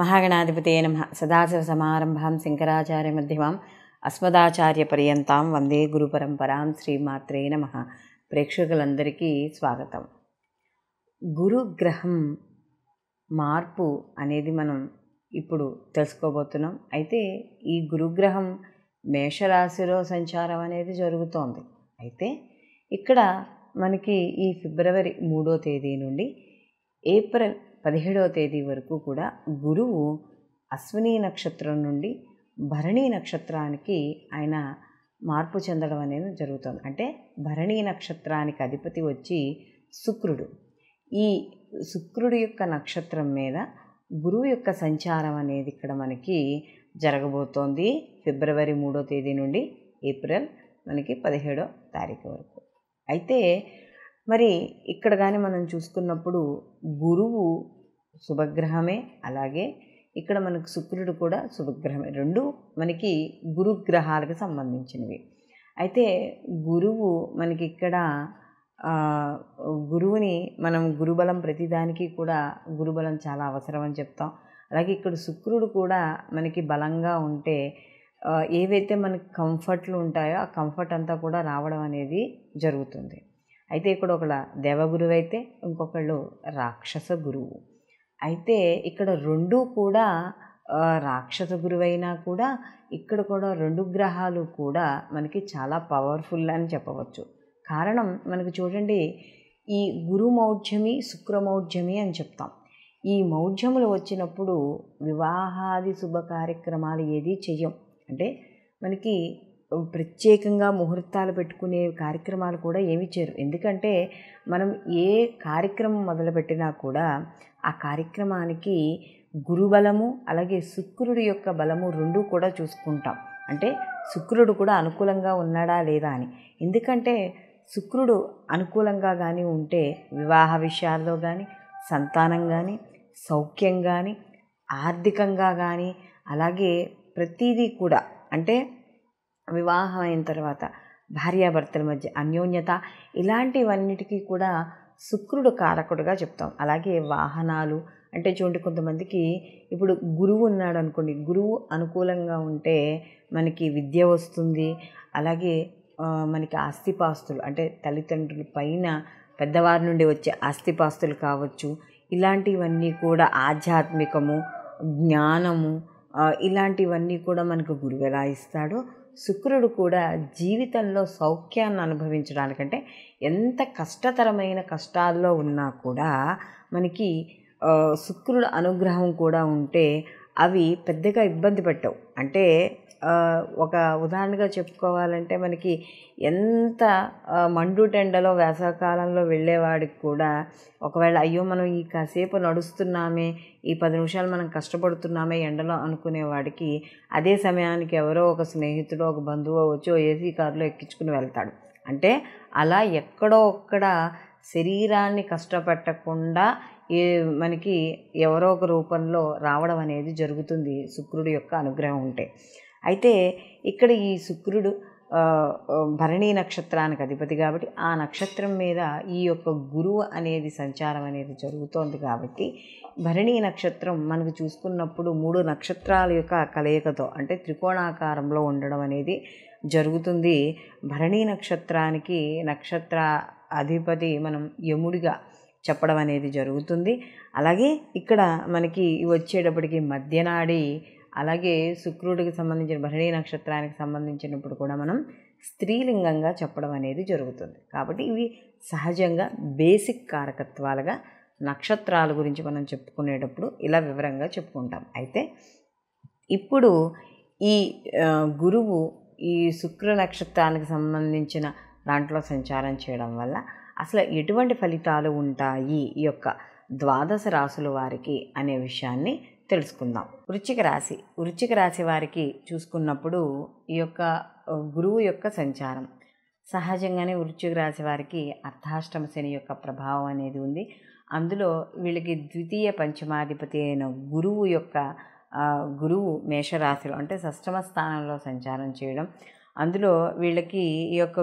మహాగణాధిపతయ నమ సదాశివసమారంభాం శంకరాచార్య మధ్యమాం పర్యంతం వందే పరంపరాం శ్రీమాత్రే నమ ప్రేక్షకులందరికీ స్వాగతం గురుగ్రహం మార్పు అనేది మనం ఇప్పుడు తెలుసుకోబోతున్నాం అయితే ఈ గురుగ్రహం మేషరాశిలో సంచారం అనేది జరుగుతోంది అయితే ఇక్కడ మనకి ఈ ఫిబ్రవరి మూడో తేదీ నుండి ఏప్రిల్ పదిహేడవ తేదీ వరకు కూడా గురువు అశ్విని నక్షత్రం నుండి భరణి నక్షత్రానికి ఆయన మార్పు చెందడం అనేది జరుగుతుంది అంటే భరణి నక్షత్రానికి అధిపతి వచ్చి శుక్రుడు ఈ శుక్రుడి యొక్క నక్షత్రం మీద గురువు యొక్క సంచారం అనేది ఇక్కడ మనకి జరగబోతోంది ఫిబ్రవరి మూడో తేదీ నుండి ఏప్రిల్ మనకి పదిహేడో తారీఖు వరకు అయితే మరి ఇక్కడ కానీ మనం చూసుకున్నప్పుడు గురువు శుభగ్రహమే అలాగే ఇక్కడ మనకు శుక్రుడు కూడా శుభగ్రహమే రెండు మనకి గురుగ్రహాలకు సంబంధించినవి అయితే గురువు మనకి ఇక్కడ గురువుని మనం గురుబలం ప్రతిదానికి కూడా గురుబలం చాలా అవసరం అని చెప్తాం అలాగే ఇక్కడ శుక్రుడు కూడా మనకి బలంగా ఉంటే ఏవైతే మనకి కంఫర్ట్లు ఉంటాయో ఆ కంఫర్ట్ అంతా కూడా రావడం అనేది జరుగుతుంది అయితే ఇక్కడ ఒకళ్ళ దేవగురువు అయితే ఇంకొకళ్ళు రాక్షస గురువు అయితే ఇక్కడ రెండూ కూడా రాక్షస గురువైనా కూడా ఇక్కడ కూడా రెండు గ్రహాలు కూడా మనకి చాలా పవర్ఫుల్ అని చెప్పవచ్చు కారణం మనకు చూడండి ఈ గురు మౌఢ్యమి శుక్రమౌఢ్యమి అని చెప్తాం ఈ మౌఢ్యములు వచ్చినప్పుడు వివాహాది శుభ కార్యక్రమాలు ఏది చెయ్యం అంటే మనకి ప్రత్యేకంగా ముహూర్తాలు పెట్టుకునే కార్యక్రమాలు కూడా ఏమి చేయరు ఎందుకంటే మనం ఏ కార్యక్రమం మొదలుపెట్టినా కూడా ఆ కార్యక్రమానికి గురుబలము అలాగే శుక్రుడి యొక్క బలము రెండూ కూడా చూసుకుంటాం అంటే శుక్రుడు కూడా అనుకూలంగా ఉన్నాడా లేదా అని ఎందుకంటే శుక్రుడు అనుకూలంగా కానీ ఉంటే వివాహ విషయాల్లో కానీ సంతానం కానీ సౌఖ్యం కానీ ఆర్థికంగా కానీ అలాగే ప్రతిదీ కూడా అంటే వివాహం అయిన తర్వాత భార్యాభర్తల మధ్య అన్యోన్యత ఇలాంటివన్నిటికీ కూడా శుక్రుడు కారకుడుగా చెప్తాం అలాగే వాహనాలు అంటే చూడండి కొంతమందికి ఇప్పుడు గురువు ఉన్నాడు అనుకోండి గురువు అనుకూలంగా ఉంటే మనకి విద్య వస్తుంది అలాగే మనకి ఆస్తిపాస్తులు అంటే తల్లిదండ్రుల పైన పెద్దవారి నుండి వచ్చే ఆస్తిపాస్తులు కావచ్చు ఇలాంటివన్నీ కూడా ఆధ్యాత్మికము జ్ఞానము ఇలాంటివన్నీ కూడా మనకు గురువు ఎలా ఇస్తాడో శుక్రుడు కూడా జీవితంలో సౌఖ్యాన్ని అనుభవించడానికంటే ఎంత కష్టతరమైన కష్టాల్లో ఉన్నా కూడా మనకి శుక్రుడు అనుగ్రహం కూడా ఉంటే అవి పెద్దగా ఇబ్బంది పెట్టవు అంటే ఒక ఉదాహరణగా చెప్పుకోవాలంటే మనకి ఎంత మండు టెండలో వేసవకాలంలో వెళ్ళేవాడికి కూడా ఒకవేళ అయ్యో మనం ఈ కాసేపు నడుస్తున్నామే ఈ పది నిమిషాలు మనం కష్టపడుతున్నామే ఎండలో అనుకునేవాడికి అదే సమయానికి ఎవరో ఒక స్నేహితుడు ఒక బంధువు వచ్చి ఏసీ కారులో ఎక్కించుకుని వెళ్తాడు అంటే అలా ఎక్కడో ఒక్కడ శరీరాన్ని కష్టపెట్టకుండా ఏ మనకి ఎవరో ఒక రూపంలో రావడం అనేది జరుగుతుంది శుక్రుడి యొక్క అనుగ్రహం ఉంటే అయితే ఇక్కడ ఈ శుక్రుడు భరణీ నక్షత్రానికి అధిపతి కాబట్టి ఆ నక్షత్రం మీద ఈ యొక్క గురువు అనేది సంచారం అనేది జరుగుతోంది కాబట్టి భరణీ నక్షత్రం మనకు చూసుకున్నప్పుడు మూడు నక్షత్రాల యొక్క కలయికతో అంటే త్రికోణాకారంలో ఉండడం అనేది జరుగుతుంది భరణీ నక్షత్రానికి నక్షత్ర అధిపతి మనం యముడిగా చెప్పడం అనేది జరుగుతుంది అలాగే ఇక్కడ మనకి వచ్చేటప్పటికి మధ్యనాడి అలాగే శుక్రుడికి సంబంధించిన భరణీ నక్షత్రానికి సంబంధించినప్పుడు కూడా మనం స్త్రీలింగంగా చెప్పడం అనేది జరుగుతుంది కాబట్టి ఇవి సహజంగా బేసిక్ కారకత్వాలుగా నక్షత్రాల గురించి మనం చెప్పుకునేటప్పుడు ఇలా వివరంగా చెప్పుకుంటాం అయితే ఇప్పుడు ఈ గురువు ఈ శుక్ర నక్షత్రానికి సంబంధించిన దాంట్లో సంచారం చేయడం వల్ల అసలు ఎటువంటి ఫలితాలు ఉంటాయి ఈ యొక్క ద్వాదశ రాసుల వారికి అనే విషయాన్ని తెలుసుకుందాం వృచ్చిక రాశి వృచ్చిక రాశి వారికి చూసుకున్నప్పుడు ఈ యొక్క గురువు యొక్క సంచారం సహజంగానే వృచ్చిక రాశి వారికి అర్ధాష్టమ శని యొక్క ప్రభావం అనేది ఉంది అందులో వీళ్ళకి ద్వితీయ పంచమాధిపతి అయిన గురువు యొక్క గురువు మేషరాశిలో అంటే సష్టమ స్థానంలో సంచారం చేయడం అందులో వీళ్ళకి ఈ యొక్క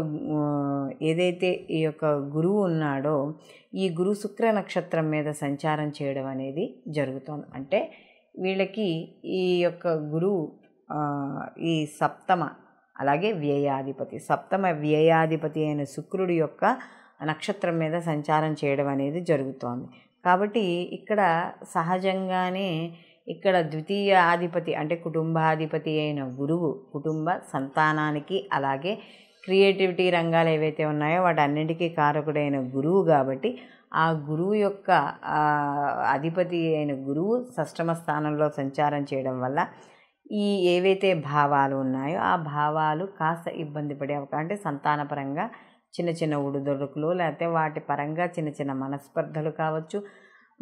ఏదైతే ఈ యొక్క గురువు ఉన్నాడో ఈ గురు శుక్ర నక్షత్రం మీద సంచారం చేయడం అనేది జరుగుతుంది అంటే వీళ్ళకి ఈ యొక్క గురువు ఈ సప్తమ అలాగే వ్యయాధిపతి సప్తమ వ్యయాధిపతి అయిన శుక్రుడి యొక్క నక్షత్రం మీద సంచారం చేయడం అనేది జరుగుతోంది కాబట్టి ఇక్కడ సహజంగానే ఇక్కడ ద్వితీయ ఆధిపతి అంటే కుటుంబాధిపతి అయిన గురువు కుటుంబ సంతానానికి అలాగే క్రియేటివిటీ రంగాలు ఏవైతే ఉన్నాయో వాటన్నిటికీ కారకుడైన గురువు కాబట్టి ఆ గురువు యొక్క అధిపతి అయిన గురువు సష్టమ స్థానంలో సంచారం చేయడం వల్ల ఈ ఏవైతే భావాలు ఉన్నాయో ఆ భావాలు కాస్త ఇబ్బంది పడే అవకాశం అంటే సంతానపరంగా చిన్న చిన్న ఉడుదొడుకులు లేకపోతే వాటి పరంగా చిన్న చిన్న మనస్పర్ధలు కావచ్చు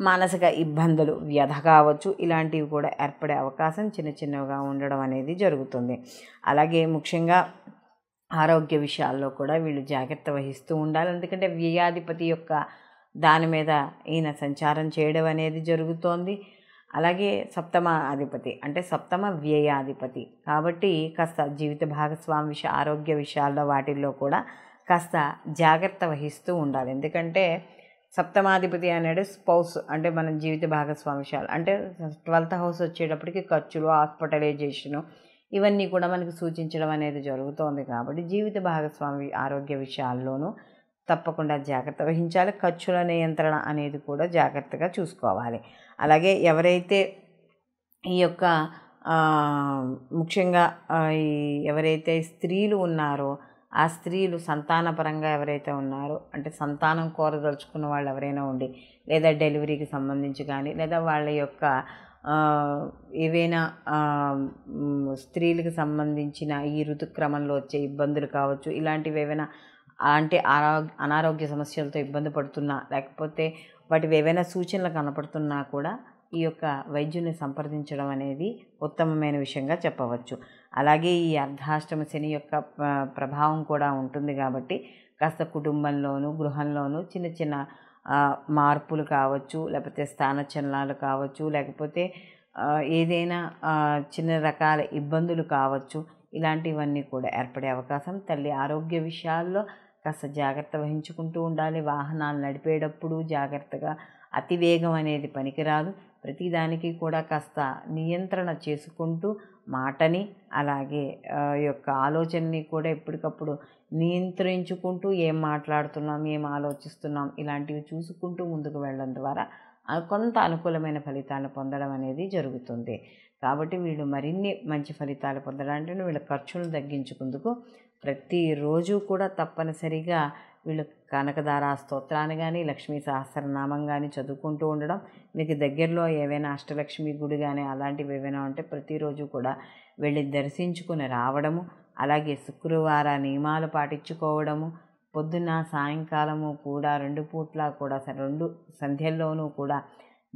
మానసిక ఇబ్బందులు వ్యధ కావచ్చు ఇలాంటివి కూడా ఏర్పడే అవకాశం చిన్న చిన్నగా ఉండడం అనేది జరుగుతుంది అలాగే ముఖ్యంగా ఆరోగ్య విషయాల్లో కూడా వీళ్ళు జాగ్రత్త వహిస్తూ ఉండాలి ఎందుకంటే వ్యయాధిపతి యొక్క దాని మీద ఈయన సంచారం చేయడం అనేది జరుగుతోంది అలాగే సప్తమ అధిపతి అంటే సప్తమ వ్యయాధిపతి కాబట్టి కాస్త జీవిత భాగస్వామి విషయ ఆరోగ్య విషయాల్లో వాటిల్లో కూడా కాస్త జాగ్రత్త వహిస్తూ ఉండాలి ఎందుకంటే సప్తమాధిపతి అనేది స్పౌస్ అంటే మన జీవిత భాగస్వామి విషయాలు అంటే ట్వెల్త్ హౌస్ వచ్చేటప్పటికి ఖర్చులు హాస్పిటలైజేషను ఇవన్నీ కూడా మనకు సూచించడం అనేది జరుగుతోంది కాబట్టి జీవిత భాగస్వామి ఆరోగ్య విషయాల్లోనూ తప్పకుండా జాగ్రత్త వహించాలి ఖర్చుల నియంత్రణ అనేది కూడా జాగ్రత్తగా చూసుకోవాలి అలాగే ఎవరైతే ఈ యొక్క ముఖ్యంగా ఈ ఎవరైతే స్త్రీలు ఉన్నారో ఆ స్త్రీలు సంతానపరంగా ఎవరైతే ఉన్నారో అంటే సంతానం కోరదలుచుకున్న వాళ్ళు ఎవరైనా ఉండి లేదా డెలివరీకి సంబంధించి కానీ లేదా వాళ్ళ యొక్క ఏవైనా స్త్రీలకు సంబంధించిన ఈ ఋతుక్రమంలో వచ్చే ఇబ్బందులు కావచ్చు ఇలాంటివి ఏవైనా అంటే అనారోగ్య సమస్యలతో ఇబ్బంది పడుతున్నా లేకపోతే వాటివి ఏవైనా సూచనలు కనపడుతున్నా కూడా ఈ యొక్క వైద్యుని సంప్రదించడం అనేది ఉత్తమమైన విషయంగా చెప్పవచ్చు అలాగే ఈ అర్ధాష్టమ శని యొక్క ప్రభావం కూడా ఉంటుంది కాబట్టి కాస్త కుటుంబంలోనూ గృహంలోనూ చిన్న చిన్న మార్పులు కావచ్చు లేకపోతే స్థానచలనాలు కావచ్చు లేకపోతే ఏదైనా చిన్న రకాల ఇబ్బందులు కావచ్చు ఇలాంటివన్నీ కూడా ఏర్పడే అవకాశం తల్లి ఆరోగ్య విషయాల్లో కాస్త జాగ్రత్త వహించుకుంటూ ఉండాలి వాహనాలు నడిపేటప్పుడు జాగ్రత్తగా అతివేగం అనేది పనికిరాదు ప్రతిదానికి కూడా కాస్త నియంత్రణ చేసుకుంటూ మాటని అలాగే యొక్క ఆలోచనని కూడా ఎప్పటికప్పుడు నియంత్రించుకుంటూ ఏం మాట్లాడుతున్నాం ఏం ఆలోచిస్తున్నాం ఇలాంటివి చూసుకుంటూ ముందుకు వెళ్ళడం ద్వారా కొంత అనుకూలమైన ఫలితాలను పొందడం అనేది జరుగుతుంది కాబట్టి వీళ్ళు మరిన్ని మంచి ఫలితాలు పొందడానికి వీళ్ళ ఖర్చులను తగ్గించుకుందుకు ప్రతిరోజు కూడా తప్పనిసరిగా వీళ్ళు కనకదార స్తోత్రాన్ని కానీ లక్ష్మీ సహస్రనామం కానీ చదువుకుంటూ ఉండడం మీకు దగ్గరలో ఏవైనా అష్టలక్ష్మి గుడి కానీ అలాంటివి ఏవైనా ఉంటే ప్రతిరోజు కూడా వెళ్ళి దర్శించుకుని రావడము అలాగే శుక్రవార నియమాలు పాటించుకోవడము పొద్దున్న సాయంకాలము కూడా రెండు పూట్ల కూడా రెండు సంధ్యల్లోనూ కూడా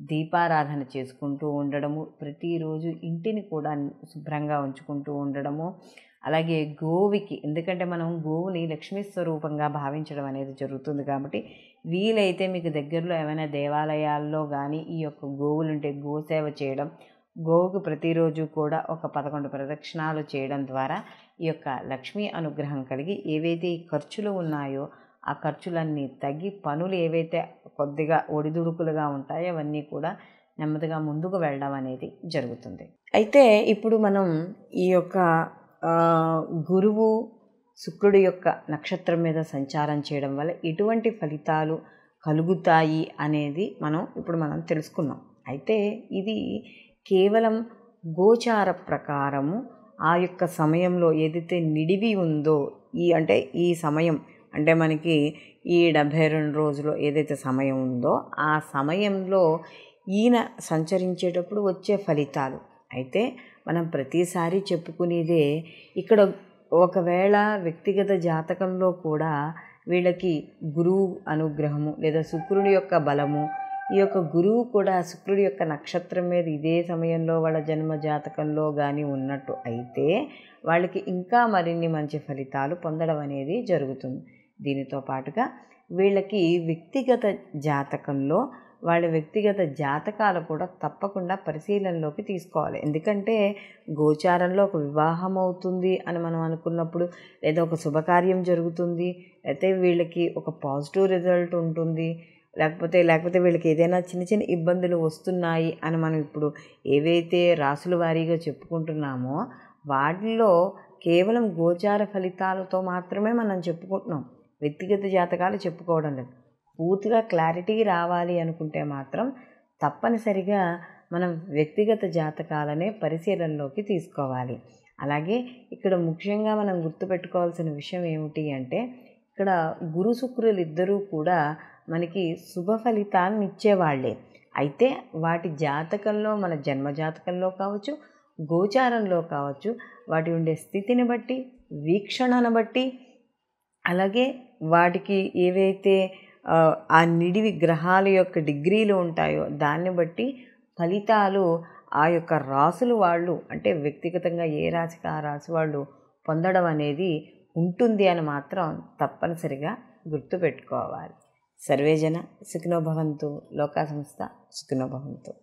దీపారాధన చేసుకుంటూ ఉండడము ప్రతిరోజు ఇంటిని కూడా శుభ్రంగా ఉంచుకుంటూ ఉండడము అలాగే గోవికి ఎందుకంటే మనం గోవుని లక్ష్మీ స్వరూపంగా భావించడం అనేది జరుగుతుంది కాబట్టి వీలైతే మీకు దగ్గరలో ఏమైనా దేవాలయాల్లో కానీ ఈ యొక్క గోవులుంటే గోసేవ చేయడం గోవుకు ప్రతిరోజు కూడా ఒక పదకొండు ప్రదక్షిణాలు చేయడం ద్వారా ఈ యొక్క లక్ష్మీ అనుగ్రహం కలిగి ఏవైతే ఖర్చులు ఉన్నాయో ఆ ఖర్చులన్నీ తగ్గి పనులు ఏవైతే కొద్దిగా ఒడిదుడుకులుగా ఉంటాయో అవన్నీ కూడా నెమ్మదిగా ముందుకు వెళ్ళడం అనేది జరుగుతుంది అయితే ఇప్పుడు మనం ఈ యొక్క గురువు శుక్రుడి యొక్క నక్షత్రం మీద సంచారం చేయడం వల్ల ఎటువంటి ఫలితాలు కలుగుతాయి అనేది మనం ఇప్పుడు మనం తెలుసుకున్నాం అయితే ఇది కేవలం గోచార ప్రకారము ఆ యొక్క సమయంలో ఏదైతే నిడివి ఉందో ఈ అంటే ఈ సమయం అంటే మనకి ఈ డెబ్భై రెండు రోజులు ఏదైతే సమయం ఉందో ఆ సమయంలో ఈయన సంచరించేటప్పుడు వచ్చే ఫలితాలు అయితే మనం ప్రతిసారి చెప్పుకునేదే ఇక్కడ ఒకవేళ వ్యక్తిగత జాతకంలో కూడా వీళ్ళకి గురువు అనుగ్రహము లేదా శుక్రుని యొక్క బలము ఈ యొక్క గురువు కూడా శుక్రుడి యొక్క నక్షత్రం మీద ఇదే సమయంలో వాళ్ళ జన్మ జాతకంలో కానీ ఉన్నట్టు అయితే వాళ్ళకి ఇంకా మరిన్ని మంచి ఫలితాలు పొందడం అనేది జరుగుతుంది దీనితో పాటుగా వీళ్ళకి వ్యక్తిగత జాతకంలో వాళ్ళ వ్యక్తిగత జాతకాలు కూడా తప్పకుండా పరిశీలనలోకి తీసుకోవాలి ఎందుకంటే గోచారంలో ఒక వివాహం అవుతుంది అని మనం అనుకున్నప్పుడు లేదా ఒక శుభకార్యం జరుగుతుంది అయితే వీళ్ళకి ఒక పాజిటివ్ రిజల్ట్ ఉంటుంది లేకపోతే లేకపోతే వీళ్ళకి ఏదైనా చిన్న చిన్న ఇబ్బందులు వస్తున్నాయి అని మనం ఇప్పుడు ఏవైతే రాసుల వారీగా చెప్పుకుంటున్నామో వాటిల్లో కేవలం గోచార ఫలితాలతో మాత్రమే మనం చెప్పుకుంటున్నాం వ్యక్తిగత జాతకాలు చెప్పుకోవడం లేదు పూర్తిగా క్లారిటీ రావాలి అనుకుంటే మాత్రం తప్పనిసరిగా మనం వ్యక్తిగత జాతకాలనే పరిశీలనలోకి తీసుకోవాలి అలాగే ఇక్కడ ముఖ్యంగా మనం గుర్తుపెట్టుకోవాల్సిన విషయం ఏమిటి అంటే ఇక్కడ గురు శుక్రులు ఇద్దరూ కూడా మనకి శుభ ఫలితాలను ఇచ్చేవాళ్ళే అయితే వాటి జాతకంలో మన జన్మ జాతకంలో కావచ్చు గోచారంలో కావచ్చు వాటి ఉండే స్థితిని బట్టి వీక్షణను బట్టి అలాగే వాటికి ఏవైతే ఆ నిడివి గ్రహాల యొక్క డిగ్రీలు ఉంటాయో దాన్ని బట్టి ఫలితాలు ఆ యొక్క రాసులు వాళ్ళు అంటే వ్యక్తిగతంగా ఏ రాశికి ఆ రాశి వాళ్ళు పొందడం అనేది ఉంటుంది అని మాత్రం తప్పనిసరిగా గుర్తుపెట్టుకోవాలి సర్వేజన సుఖినోభవంతు లోకా సంస్థ సుఖినోభవంతు